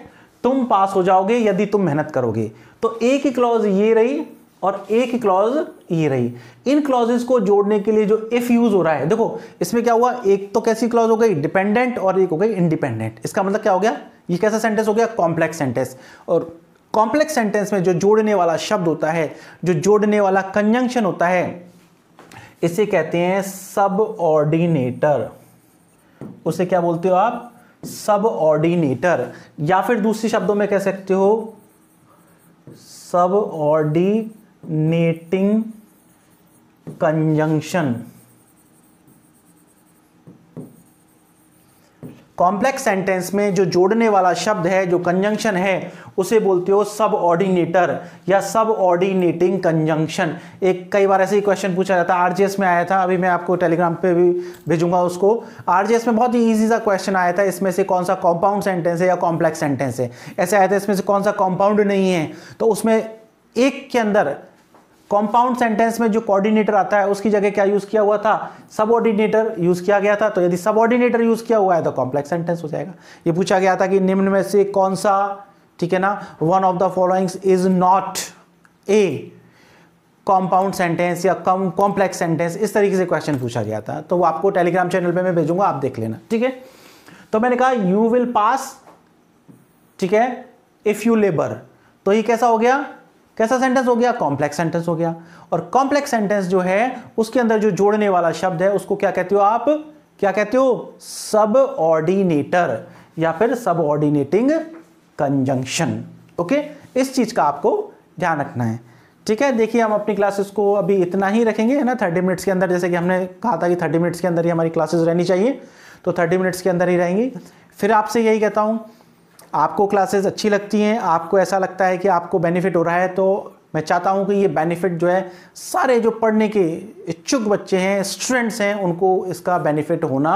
[SPEAKER 1] तुम पास हो जाओगे यदि तुम मेहनत करोगे तो एक ही क्लॉज ये रही और एक ही क्लॉज ये रही इन क्लॉजेस को जोड़ने के लिए जो इफ यूज हो रहा है देखो इसमें क्या हुआ एक तो कैसी क्लॉज हो गई डिपेंडेंट और एक हो गई इंडिपेंडेंट इसका मतलब क्या हो गया ये कैसा सेंटेंस हो गया कॉम्प्लेक्स सेंटेंस और कॉम्प्लेक्स सेंटेंस में जो जोड़ने वाला शब्द होता है जो जोड़ने वाला कंजंक्शन होता है इसे कहते हैं सब ऑर्डिनेटर उसे क्या बोलते हो आप सब ऑर्डिनेटर या फिर दूसरे शब्दों में कह सकते हो सब ऑर्डिनेटिंग कंजंक्शन कॉम्प्लेक्स सेंटेंस में जो जोड़ने वाला शब्द है जो कंजंक्शन है उसे बोलते हो सब ऑर्डिनेटर या सब ऑर्डिनेटिंग कंजंक्शन एक कई बार ऐसे ही क्वेश्चन पूछा जाता है आरजीएस में आया था अभी मैं आपको टेलीग्राम पे भी भेजूंगा उसको आरजीएस में बहुत ही ईजी सा क्वेश्चन आया था इसमें से कौन सा कॉम्पाउंड सेंटेंस है या कॉम्प्लेक्स सेंटेंस है ऐसे आया था इसमें से कौन सा कॉम्पाउंड नहीं है तो उसमें एक के अंदर कॉम्पाउंड सेंटेंस में जो कोऑर्डिनेटर आता है उसकी जगह क्या यूज़ किया हुआ था ऑर्डिनेटर यूज़ किया गया था तो यदि ऑर्डिनेटर यूज़ किया हुआ है तो कॉम्प्लेक्स सेंटेंस हो जाएगा ये पूछा गया था कि निम्न में से कौन सा ठीक है ना one of the following is not a compound sentence या कम कॉम्प्लेक्स सेंटेंस इस तरीके से क्वेश्चन पूछा गया था तो वो आपको टेलीग्राम चैनल पे मैं भेजूंगा आप देख लेना ठीक है तो मैंने कहा यू विल पास ठीक है इफ़ यू लेबर तो ये कैसा हो गया कैसा सेंटेंस हो गया कॉम्प्लेक्स सेंटेंस हो गया और कॉम्प्लेक्स सेंटेंस जो है उसके अंदर जो जोड़ने वाला शब्द है उसको क्या कहते हो आप क्या कहते हो सब ऑर्डिनेटर या फिर सब ऑर्डिनेटिंग कंजंक्शन ओके इस चीज का आपको ध्यान रखना है ठीक है देखिए हम अपनी क्लासेस को अभी इतना ही रखेंगे है ना थर्टी मिनट्स के अंदर जैसे कि हमने कहा था कि थर्टी मिनट्स के अंदर ही हमारी क्लासेस रहनी चाहिए तो थर्टी मिनट्स के अंदर ही रहेंगी फिर आपसे यही कहता हूँ आपको क्लासेस अच्छी लगती हैं आपको ऐसा लगता है कि आपको बेनिफिट हो रहा है तो मैं चाहता हूं कि ये बेनिफिट जो है सारे जो पढ़ने के इच्छुक बच्चे हैं स्टूडेंट्स हैं उनको इसका बेनिफिट होना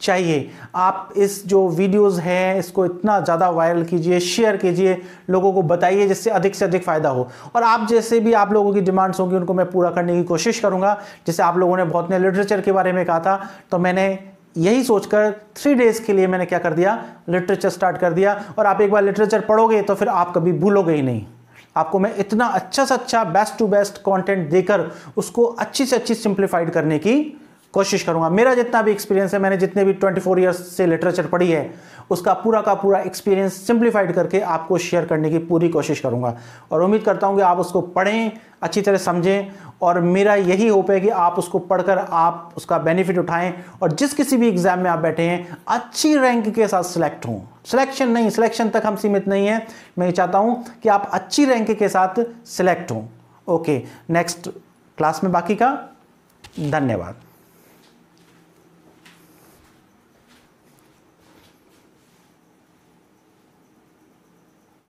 [SPEAKER 1] चाहिए आप इस जो वीडियोस हैं इसको इतना ज़्यादा वायरल कीजिए शेयर कीजिए लोगों को बताइए जिससे अधिक से अधिक फ़ायदा हो और आप जैसे भी आप लोगों की डिमांड्स होंगी उनको मैं पूरा करने की कोशिश करूँगा जैसे आप लोगों ने बहुत ने लिटरेचर के बारे में कहा था तो मैंने यही सोचकर थ्री डेज़ के लिए मैंने क्या कर दिया लिटरेचर स्टार्ट कर दिया और आप एक बार लिटरेचर पढ़ोगे तो फिर आप कभी भूलोगे ही नहीं आपको मैं इतना अच्छा से अच्छा बेस्ट टू बेस्ट कंटेंट देकर उसको अच्छी से अच्छी सिंप्लीफाइड करने की कोशिश करूंगा मेरा जितना भी एक्सपीरियंस है मैंने जितने भी 24 फोर ईयर्स से लिटरेचर पढ़ी है उसका पूरा का पूरा एक्सपीरियंस सिंप्लीफाइड करके आपको शेयर करने की पूरी कोशिश करूंगा और उम्मीद करता हूं कि आप उसको पढ़ें अच्छी तरह समझें और मेरा यही होप है कि आप उसको पढ़कर आप उसका बेनिफिट उठाएं और जिस किसी भी एग्ज़ाम में आप बैठे हैं अच्छी रैंक के साथ सिलेक्ट हों सिलेक्शन नहीं सिलेक्शन तक हम सीमित नहीं है मैं चाहता हूँ कि आप अच्छी रैंक के साथ सिलेक्ट हों ओके नेक्स्ट क्लास में बाकी का धन्यवाद